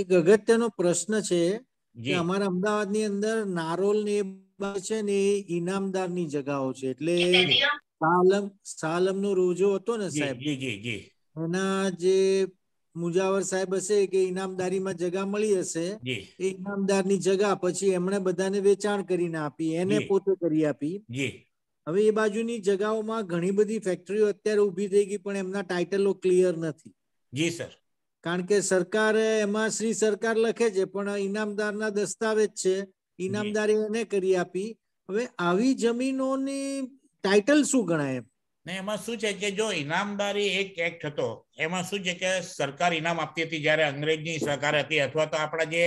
એક અગત્યનો પ્રશ્ન છે કે અમારા અમદાવાદની અંદર નારોલ ને છે ને એ ઇનામદારની જગાઓ છે એટલે સાલમ સાલમ નો રોજો હતો ને સાહેબ એના જે મુજાવર સાહેબ હશે કે ઇનામદારીમાં જગા મળી હશે એ ની જગા પછી એમણે બધાને વેચાણ કરીને આપી એને પોતે કરી આપી હવે એ બાજુની જગાઓમાં ઘણી બધી ફેક્ટરીઓ અત્યારે ઉભી થઈ ગઈ પણ એમના ટાઇટલો ક્લિયર નથી જી સર કારણ કે સરકાર એમાં શ્રી સરકાર લખે છે પણ ઇનામદારના દસ્તાવેજ છે ઇનામદારે એને કરી આપી હવે આવી જમીનોની ટાઇટલ શું ગણાય ને એમાં શું છે કે જો ઇનામદારી એક એક્ટ હતો એમાં શું છે કે સરકાર ઇનામ આપતી હતી જ્યારે અંગ્રેજની સરકાર હતી અથવા તો આપણા જે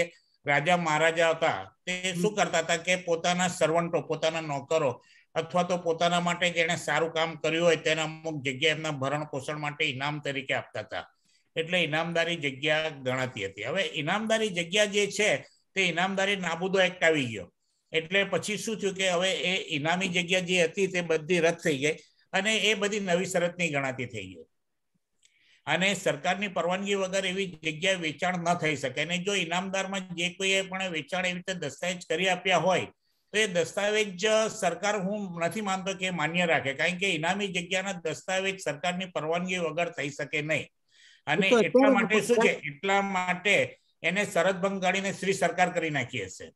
રાજા મહારાજા હતા તે શું કરતા હતા કે પોતાના સર્વન્ટો પોતાના નોકરો અથવા તો પોતાના માટે જેને સારું કામ કર્યું હોય તેના અમુક જગ્યા એમના ભરણ પોષણ માટે ઇનામ તરીકે આપતા હતા એટલે ઇનામદારી જગ્યા ગણાતી હતી હવે ઇનામદારી જગ્યા જે છે તે ઇનામદારી નાબૂદો એક્ટ આવી ગયો એટલે પછી શું થયું કે હવે એ ઇનામી જગ્યા જે હતી તે બધી રદ થઈ ગઈ અને એ બધી નવી શરતની ગણાતી થઈ ગઈ અને સરકારની પરવાનગી વગર એવી જગ્યાએ વેચાણ ન થઈ શકે અને જો ઇનામદારમાં જે કોઈએ પણ વેચાણ એવી રીતે દસ્તાવેજ કરી આપ્યા હોય તો એ દસ્તાવેજ સરકાર હું નથી માનતો કે માન્ય રાખે કારણ કે ઇનામી જગ્યાના દસ્તાવેજ સરકારની પરવાનગી વગર થઈ શકે નહીં અને એટલા માટે શું છે એટલા માટે એને શરદ ભંગ કાઢીને શ્રી સરકાર કરી નાખી હશે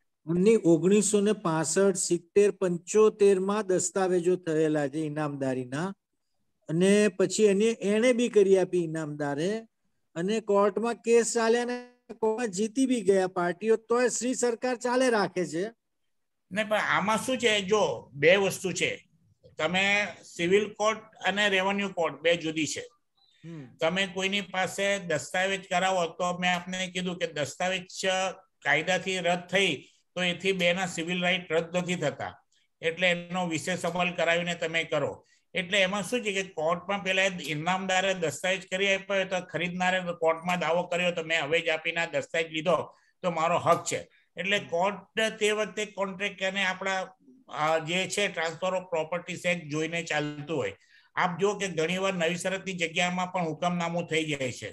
ઓગણીસો ને પાસઠ સિત્તેર પંચોતેર માં દસ્તાવેજો થયેલા છે ઇનામદારીના અને પછી એની એને બી કરી આપી ઇનામદારે અને કોર્ટમાં કેસ ચાલ્યા ને કોર્ટમાં જીતી બી ગયા પાર્ટીઓ તોય શ્રી સરકાર ચાલે રાખે છે ને પણ આમાં શું છે જો બે વસ્તુ છે તમે સિવિલ કોર્ટ અને રેવન્યુ કોર્ટ બે જુદી છે તમે કોઈની પાસે દસ્તાવેજ કરાવો તો મેં આપને કીધું કે દસ્તાવેજ કાયદાથી રદ થઈ તો એથી બેના સિવિલ રાઇટ રદ નથી થતા એટલે એનો વિશેષ અમલ કરાવીને તમે કરો એટલે એમાં શું છે કે કોર્ટમાં પેલા ઇનામદારે દસ્તાવેજ કરી આપ્યો તો ખરીદનારે કોર્ટમાં દાવો કર્યો તો મેં હવે જ આપીને દસ્તાવેજ લીધો તો મારો હક છે એટલે કોર્ટ તે વખતે કોન્ટ્રાક્ટ અને આપણા જે છે ટ્રાન્સફર ઓફ પ્રોપર્ટી સેટ જોઈને ચાલતું હોય આપ જો કે ઘણીવાર નવી જગ્યામાં પણ હુકમનામું થઈ જાય છે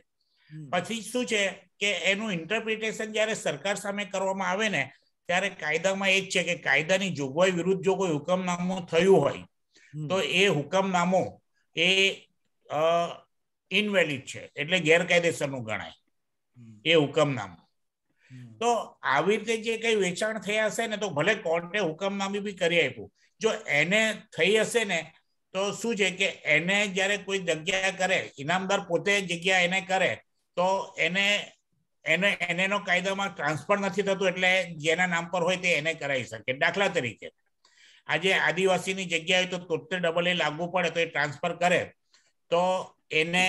પછી શું છે કે એનું ઇન્ટરપ્રિટેશન જ્યારે સરકાર સામે કરવામાં આવે ને ત્યારે કાયદામાં એ જ છે કે કાયદાની જોગવાઈ વિરુદ્ધ જો કોઈ હુકમનામું થયું હોય તો એ હુકમનામું એ ઇનવેલિડ છે એટલે ગેરકાયદેસરનું ગણાય એ હુકમનામું તો આવી રીતે જે કઈ વેચાણ થયા હશે ને તો ભલે કોર્ટે હુકમનામી બી કરી આપ્યું જો એને થઈ હશે ને તો શું છે કે એને જ્યારે કોઈ જગ્યા કરે ઇનામદાર પોતે જગ્યા એને કરે તો એને એને એનેનો કાયદામાં ટ્રાન્સફર નથી થતું એટલે જેના નામ પર હોય તે એને કરાવી શકે દાખલા તરીકે આજે આદિવાસીની જગ્યા હોય તો તોતેર ડબલ એ લાગુ પડે તો એ ટ્રાન્સફર કરે તો એને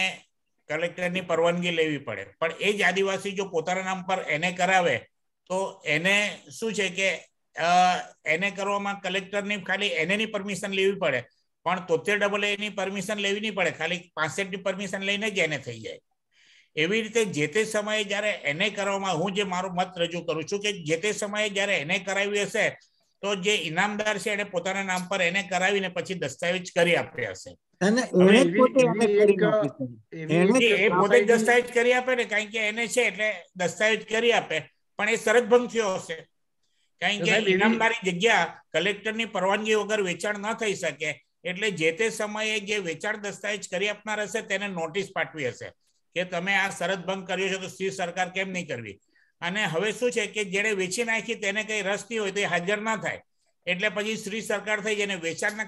કલેક્ટરની પરવાનગી લેવી પડે પણ એ જ આદિવાસી જો પોતાના નામ પર એને કરાવે તો એને શું છે કે એને કરવામાં કલેક્ટરની ખાલી એને પરમિશન લેવી પડે પણ તોતેર ડબલ એની પરમિશન લેવી નહીં પડે ખાલી પાસઠની પરમિશન લઈને જ એને થઈ જાય એવી રીતે જે તે સમયે જ્યારે એને કરવામાં હું જે મારો મત રજૂ કરું છું કે જે તે સમયે જ્યારે એને કરાવી હશે તો જે ઇનામદાર છે એને પોતાના નામ પર એને કરાવીને પછી દસ્તાવેજ કરી આપ્યા હશે એ પોતે દસ્તાવેજ કરી આપે ને કારણ કે એને છે એટલે દસ્તાવેજ કરી આપે પણ એ શરત ભંગ થયો હશે કારણ કે ઇનામદારી જગ્યા કલેક્ટરની પરવાનગી વગર વેચાણ ન થઈ શકે એટલે જે તે સમયે જે વેચાણ દસ્તાવેજ કરી આપનાર હશે તેને નોટિસ પાઠવી હશે કે તમે આ શરત ભંગ કર્યો છે તો સ્થિર સરકાર કેમ નહીં કરવી અને હવે શું છે કે જેણે વેચી નાખી તેને કંઈ રસતી હોય તો એ હાજર ના થાય એટલે પછી શ્રી સરકાર થઈ જેને વેચાણને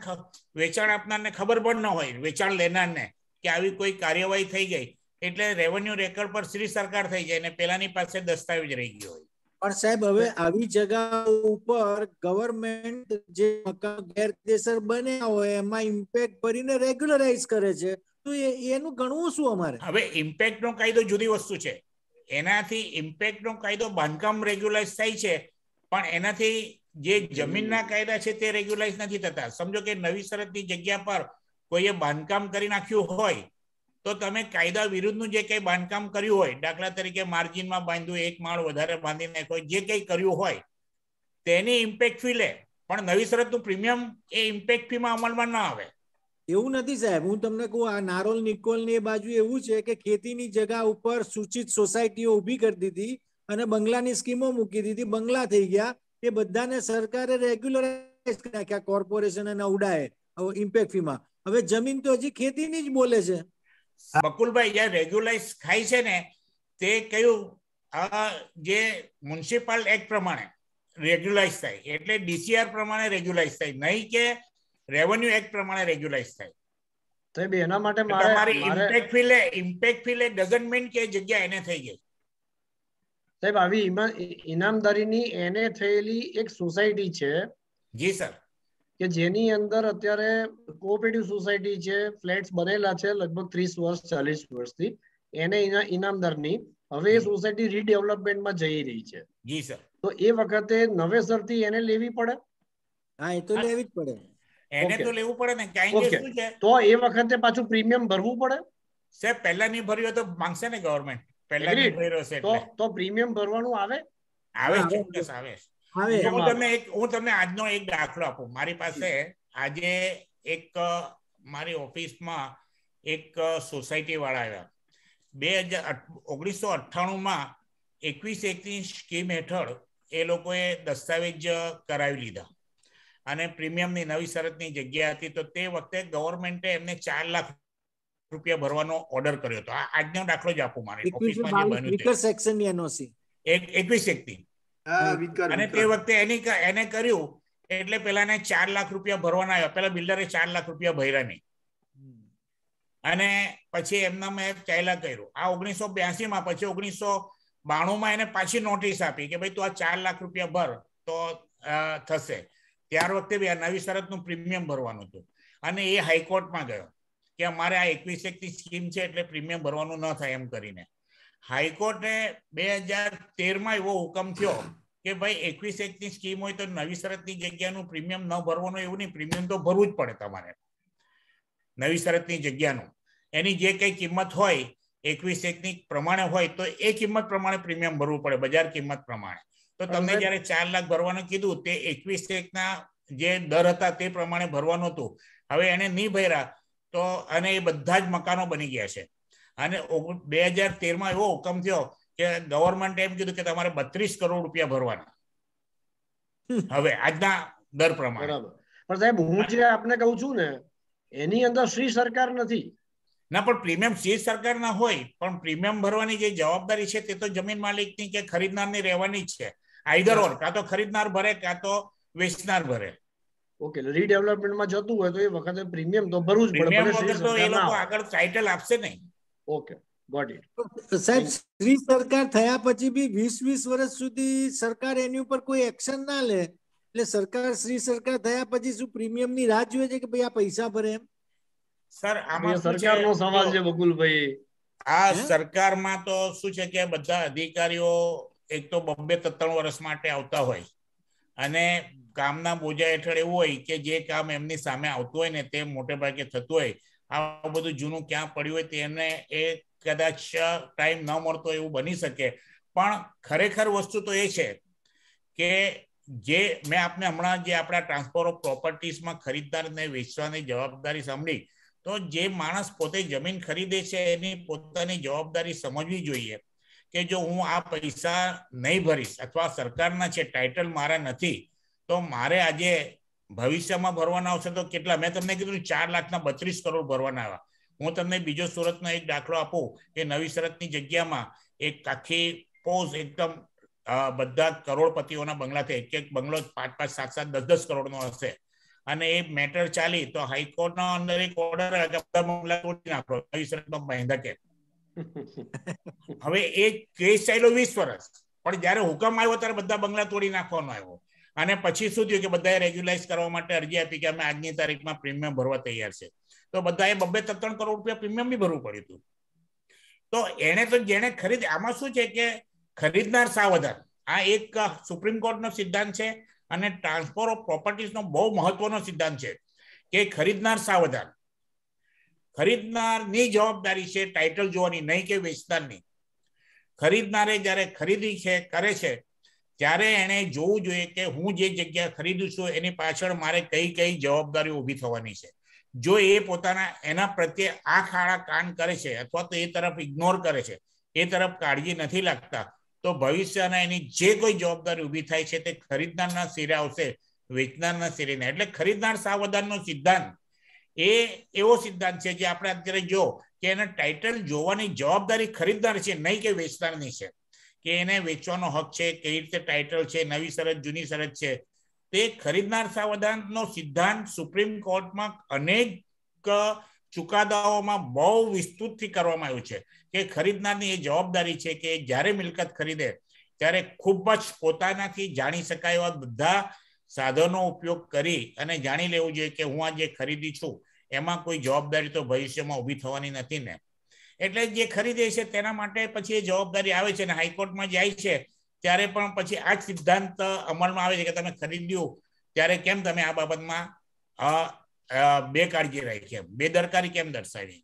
વેચાણ આપનારને ખબર પણ ન હોય વેચાણ લેનારને કે આવી કોઈ કાર્યવાહી થઈ ગઈ એટલે રેવન્યુ રેકર્ડ પર શ્રી સરકાર થઈ જાય અને પેલાની પાસે દસ્તાવેજ રહી ગયો હોય પણ સાહેબ હવે આવી જગા ઉપર ગવર્મેન્ટ જે મકાન ગેરકાયદેસર બન્યા હોય એમાં ઇમ્પેક્ટ ભરીને રેગ્યુલરાઇઝ કરે છે તો એનું ગણવું શું અમારે હવે ઇમ્પેક્ટ નો કાયદો જુદી વસ્તુ છે એનાથી ઇમ્પેક્ટ નો કાયદો બાંધકામ રેગ્યુલાઇઝ થાય છે પણ એનાથી જે જમીનના કાયદા છે તે રેગ્યુલાઇઝ નથી થતા સમજો કે નવી શરતની જગ્યા પર કોઈએ બાંધકામ કરી નાખ્યું હોય તો તમે કાયદા વિરુદ્ધનું જે કંઈ બાંધકામ કર્યું હોય દાખલા તરીકે માર્જિનમાં બાંધ્યું એક માળ વધારે બાંધી નાખ્યો જે કંઈ કર્યું હોય તેની ઇમ્પેક્ટ ફી લે પણ નવી શરતનું પ્રીમિયમ એ ઇમ્પેક્ટ ફીમાં અમલમાં ના આવે એવું નથી સાહેબ હું તમને કહું આ નારોલ નિકોલ ની બાજુ એવું છે કે ખેતીની જગા ઉપર સૂચિત સોસાયટીઓ ઉભી કરી દીધી અને બંગલાની સ્કીમો મૂકી દીધી બંગલા થઈ ગયા એ બધાને સરકારે રેગ્યુલરાઇઝ નાખ્યા કોર્પોરેશન અને ઉડાએ ઇમ્પેક્ટ ફીમાં હવે જમીન તો હજી ખેતીની જ બોલે છે બકુલભાઈ જે રેગ્યુલાઇઝ થાય છે ને તે કયું જે મ્યુનિસિપલ એક્ટ પ્રમાણે રેગ્યુલાઇઝ થાય એટલે ડીસીઆર પ્રમાણે રેગ્યુલાઇઝ થાય નહીં કે રેવન્યુ એક્ટ પ્રમાણે રેગ્યુલાઇઝ થાય તો બી એના માટે મારે ઇમ્પેક્ટ ફી લે ઇમ્પેક્ટ ફી લે ડઝન્ટ મીન કે જગ્યા એને થઈ ગઈ સાહેબ આવી ઇનામદારીની એને થયેલી એક સોસાયટી છે જી સર કે જેની અંદર અત્યારે કોઓપરેટિવ સોસાયટી છે ફ્લેટ્સ બનેલા છે લગભગ ત્રીસ વર્ષ ચાલીસ વર્ષથી એને ઇનામદારની હવે એ સોસાયટી રીડેવલપમેન્ટમાં જઈ રહી છે તો એ વખતે નવેસરથી એને લેવી પડે હા એ તો લેવી જ પડે એને તો લેવું પડે ને કારણ શું છે તો એ વખતે પાછું પ્રીમિયમ ભરવું પડે સાહેબ પહેલા નહીં ભર્યો તો માંગશે ને ગવર્મેન્ટ પહેલા નહીં ભર્યો છે તો તો પ્રીમિયમ ભરવાનું આવે આવે આવે હવે હું તમને એક હું તમને આજનો એક દાખલો આપું મારી પાસે આજે એક મારી ઓફિસમાં એક સોસાયટી વાળા આવ્યા બે હજાર ઓગણીસો અઠ્ઠાણુંમાં એકવીસ એકની સ્કીમ હેઠળ એ લોકોએ દસ્તાવેજ કરાવી લીધા અને પ્રીમિયમની નવી શરતની જગ્યા હતી તો તે વખતે ગવર્મેન્ટે એમને ચાર લાખ રૂપિયા ભરવાનો ઓર્ડર કર્યો હતો આજનો દાખલો જ આપું મારે એકવીસ એકની અને તે વખતે એની એને કર્યું એટલે પેલાને ચાર લાખ રૂપિયા ભરવાના આવ્યા પેલા બિલ્ડરે ચાર લાખ રૂપિયા ભર્યા નહીં અને પછી એમના મેં ચાયલા કર્યું આ ઓગણીસો બ્યાસી માં પછી ઓગણીસો બાણું માં એને પાછી નોટિસ આપી કે ભાઈ તું આ ચાર લાખ રૂપિયા ભર તો થશે ત્યાર વખતે બી આ નવી શરતનું પ્રીમિયમ ભરવાનું હતું અને એ હાઈકોર્ટમાં ગયો કે અમારે આ એકવીસ એકની સ્કીમ છે એટલે પ્રીમિયમ ભરવાનું ન થાય એમ કરીને હાઈકોર્ટે બે હજાર તેરમાં એવો હુકમ થયો કે ભાઈ એકવીસ એકની સ્કીમ હોય તો નવી શરતની જગ્યાનું પ્રીમિયમ ન ભરવાનું એવું નહીં પ્રીમિયમ તો ભરવું જ પડે તમારે નવી શરતની જગ્યાનું એની જે કંઈ કિંમત હોય એકવીસ એકની પ્રમાણે હોય તો એ કિંમત પ્રમાણે પ્રીમિયમ ભરવું પડે બજાર કિંમત પ્રમાણે તો તમને જયારે ચાર લાખ ભરવાનું કીધું તે એકવીસ એકના જે દર હતા તે પ્રમાણે ભરવાનું હતું હવે એને નહીં ભર્યા તો અને એ બધા જ મકાનો બની ગયા છે અને બે હજાર તેરમાં એવો હુકમ થયો કે ગવર્મેન્ટ એમ કીધું કે તમારે બત્રીસ કરોડ રૂપિયા ભરવાના હવે આજના દર પ્રમાણે પણ સાહેબ હું જે આપને કહું છું ને એની અંદર શ્રી સરકાર નથી ના પણ પ્રીમિયમ શ્રી સરકાર ના હોય પણ પ્રીમિયમ ભરવાની જે જવાબદારી છે તે તો જમીન માલિક ની કે ખરીદનાર ની રહેવાની જ છે આઈધર ઓર કાં તો ખરીદનાર ભરે કાં તો વેચનાર ભરે ઓકે રીડેવલપમેન્ટમાં જતું હોય તો એ વખતે પ્રીમિયમ તો ભરવું જ પડે તો એ લોકો આગળ ટાઇટલ આપશે નહીં ઓકે સાહેબ શ્રી સરકાર થયા પછી બી વીસ વીસ વર્ષ સુધી સરકાર એની ઉપર કોઈ એક્શન ના લે એટલે સરકાર શ્રી સરકાર થયા પછી શું પ્રીમિયમ ની રાહ જોઈએ છે કે ભાઈ આ પૈસા ભરે એમ સર આમાં સરકારનો સમાજ છે બકુલભાઈ આ સરકારમાં તો શું છે કે બધા અધિકારીઓ એક તો બબ્બે ત્રણ વર્ષ માટે આવતા હોય અને કામના બોજા હેઠળ એવું હોય કે જે કામ એમની સામે આવતું હોય ને તે મોટે ભાગે થતું હોય આવું બધું જૂનું ક્યાં પડ્યું હોય તેને એ કદાચ ટાઈમ ન મળતો એવું બની શકે પણ ખરેખર વસ્તુ તો એ છે કે જે મેં આપને હમણાં જે આપણા ટ્રાન્સફર ઓફ પ્રોપર્ટીઝમાં ખરીદદારને વેચવાની જવાબદારી સાંભળી તો જે માણસ પોતે જમીન ખરીદે છે એની પોતાની જવાબદારી સમજવી જોઈએ કે જો હું આ પૈસા નહીં ભરીશ અથવા સરકારના છે ટાઇટલ મારા નથી તો મારે આજે ભવિષ્યમાં ભરવાના આવશે તો કેટલા મેં તમને કીધું ચાર લાખના બત્રીસ કરોડ ભરવાના આવ્યા હું તમને બીજો સુરતનો એક દાખલો આપું કે નવી શરતની જગ્યામાં એક આખી પોઝ એકદમ બધા કરોડપતિઓના બંગલાથી એક એક બંગલો પાંચ પાંચ સાત સાત દસ દસ કરોડનો હશે અને એ મેટર ચાલી તો હાઈકોર્ટનો અંદર એક ઓર્ડર બધા બંગલા તોડી નાખો નવી શરતનો મહેંદા કે હવે એ કેસ ચાલ્યો વીસ વર્ષ પણ જયારે હુકમ આવ્યો ત્યારે બધા બંગલા તોડી નાખવાનો આવ્યો અને પછી શું થયું કે બધાએ રેગ્યુલાઇઝ કરવા માટે અરજી આપી કે અમે આજની તારીખમાં પ્રીમિયમ ભરવા તૈયાર છે તો બધાએ બબે ત્રણ કરોડ રૂપિયા પ્રીમિયમ બી ભરવું પડ્યું હતું તો એણે તો જેણે ખરીદ આમાં શું છે કે ખરીદનાર સાવધાન આ એક સુપ્રીમ કોર્ટનો સિદ્ધાંત છે અને ટ્રાન્સફર ઓફ પ્રોપર્ટીઝનો બહુ મહત્વનો સિદ્ધાંત છે કે ખરીદનાર સાવધાન ખરીદનારની જવાબદારી છે ટાઇટલ જોવાની નહીં કે વેચનારની ખરીદનારે જ્યારે ખરીદી છે કરે છે ત્યારે એણે જોવું જોઈએ કે હું જે જગ્યા ખરીદું છું એની પાછળ મારે કઈ કઈ જવાબદારી ઊભી થવાની છે જો એ પોતાના એના પ્રત્યે આંખ આળા કાન કરે છે અથવા તો એ તરફ ઇગ્નોર કરે છે એ તરફ કાળજી નથી લાગતા તો ભવિષ્યના એની જે કોઈ જવાબદારી ઊભી થાય છે તે ખરીદનારના શિરે આવશે વેચનારના શિરે નહીં એટલે ખરીદનાર સાવધાનનો સિદ્ધાંત એ એવો સિદ્ધાંત છે જે આપણે અત્યારે જો કે એને ટાઇટલ જોવાની જવાબદારી ખરીદનાર છે નહીં કે વેચનારની છે કે એને વેચવાનો હક છે કેવી રીતે ટાઇટલ છે નવી શરત જૂની શરત છે તે ખરીદનાર સાવધાનનો સિદ્ધાંત સુપ્રીમ કોર્ટમાં અનેક ચુકાદાઓમાં બહુ વિસ્તૃતથી કરવામાં આવ્યું છે કે ખરીદનારની એ જવાબદારી છે કે જ્યારે મિલકત ખરીદે ત્યારે ખૂબ જ પોતાનાથી જાણી શકાય એવા બધા સાધનો ઉપયોગ કરી અને જાણી લેવું જોઈએ કે હું આ જે ખરીદી છું એમાં કોઈ જવાબદારી તો ભવિષ્યમાં ઊભી થવાની નથી ને એટલે જે ખરીદે છે તેના માટે પછી એ જવાબદારી આવે છે અને હાઈકોર્ટમાં જાય છે ત્યારે પણ પછી આ સિદ્ધાંત અમલમાં આવે છે કે તમે ખરીદ્યું ત્યારે કેમ તમે આ બાબતમાં બે કાળજી રાખી બેદરકારી કેમ દર્શાવી